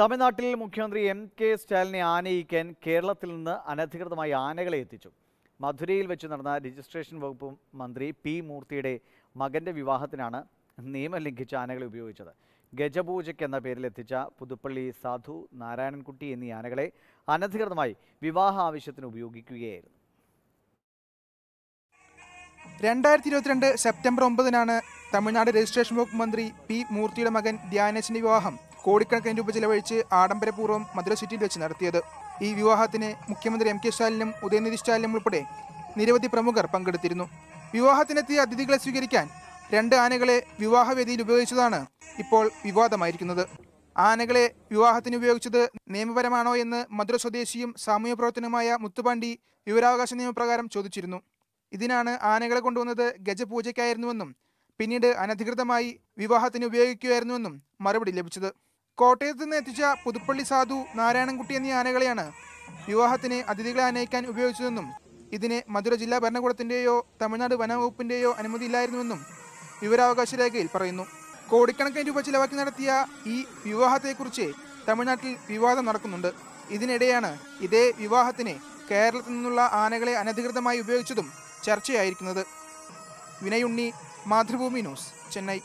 തമിഴ്നാട്ടിൽ മുഖ്യമന്ത്രി M K സ്റ്റാലിനെ ആനയിക്കാൻ കേരളത്തിൽ നിന്ന് അനധികൃതമായി ആനകളെ എത്തിച്ചു മധുരയിൽ വെച്ച് നടന്ന രജിസ്ട്രേഷൻ വകുപ്പ് മന്ത്രി പി മൂർത്തിയുടെ മകന്റെ വിവാഹത്തിനാണ് നിയമം ലംഘിച്ച ആനകളെ ഉപയോഗിച്ചത് ഗജപൂജയ്ക്ക് എന്ന പേരിൽ എത്തിച്ച പുതുപ്പള്ളി സാധു നാരായണൻകുട്ടി എന്നീ ആനകളെ അനധികൃതമായി വിവാഹ ആവശ്യത്തിന് ഉപയോഗിക്കുകയായിരുന്നു രണ്ടായിരത്തി ഇരുപത്തിരണ്ട് സെപ്റ്റംബർ ഒമ്പതിനാണ് തമിഴ്നാട് രജിസ്ട്രേഷൻ വകുപ്പ് മന്ത്രി പി മൂർത്തിയുടെ മകൻ ധ്യാനേശിൻ്റെ വിവാഹം കോടിക്കണക്കിന് രൂപ ചിലവഴിച്ച് ആഡംബരപൂർവ്വം മധുര സിറ്റിയിൽ വെച്ച് നടത്തിയത് ഈ വിവാഹത്തിന് മുഖ്യമന്ത്രി എം കെ സ്റ്റാലിനും ഉദയനിധി സ്റ്റാലിനും ഉൾപ്പെടെ നിരവധി പ്രമുഖർ പങ്കെടുത്തിരുന്നു വിവാഹത്തിനെത്തിയ അതിഥികളെ സ്വീകരിക്കാൻ രണ്ട് ആനകളെ വിവാഹവേദിയിൽ ഉപയോഗിച്ചതാണ് ഇപ്പോൾ വിവാദമായിരിക്കുന്നത് ആനകളെ വിവാഹത്തിന് ഉപയോഗിച്ചത് നിയമപരമാണോ എന്ന് മധുര സ്വദേശിയും സാമൂഹ്യ പ്രവർത്തനവുമായ മുത്തുപാണ്ടി വിവരാവകാശ നിയമപ്രകാരം ചോദിച്ചിരുന്നു ഇതിനാണ് ആനകളെ കൊണ്ടുവന്നത് ഗജപൂജയ്ക്കായിരുന്നുവെന്നും പിന്നീട് അനധികൃതമായി വിവാഹത്തിന് ഉപയോഗിക്കുകയായിരുന്നുവെന്നും മറുപടി ലഭിച്ചത് കോട്ടയത്ത് നിന്ന് എത്തിച്ച പുതുപ്പള്ളി സാധു നാരായണൻകുട്ടി എന്നീ ആനകളെയാണ് വിവാഹത്തിന് അതിഥികളെ ആനയിക്കാൻ ഉപയോഗിച്ചതെന്നും ഇതിന് മധുര ജില്ലാ ഭരണകൂടത്തിൻ്റെയോ തമിഴ്നാട് വനവകുപ്പിൻ്റെയോ ഇല്ലായിരുന്നുവെന്നും വിവരാവകാശ രേഖയിൽ പറയുന്നു കോടിക്കണക്കിന് രൂപ ചിലവാക്കി നടത്തിയ ഈ വിവാഹത്തെക്കുറിച്ച് തമിഴ്നാട്ടിൽ വിവാദം നടക്കുന്നുണ്ട് ഇതിനിടെയാണ് ഇതേ വിവാഹത്തിന് കേരളത്തിൽ നിന്നുള്ള ആനകളെ അനധികൃതമായി ഉപയോഗിച്ചതും ചർച്ചയായിരിക്കുന്നത് വിനയുണ്ണി മാതൃഭൂമി ന്യൂസ് ചെന്നൈ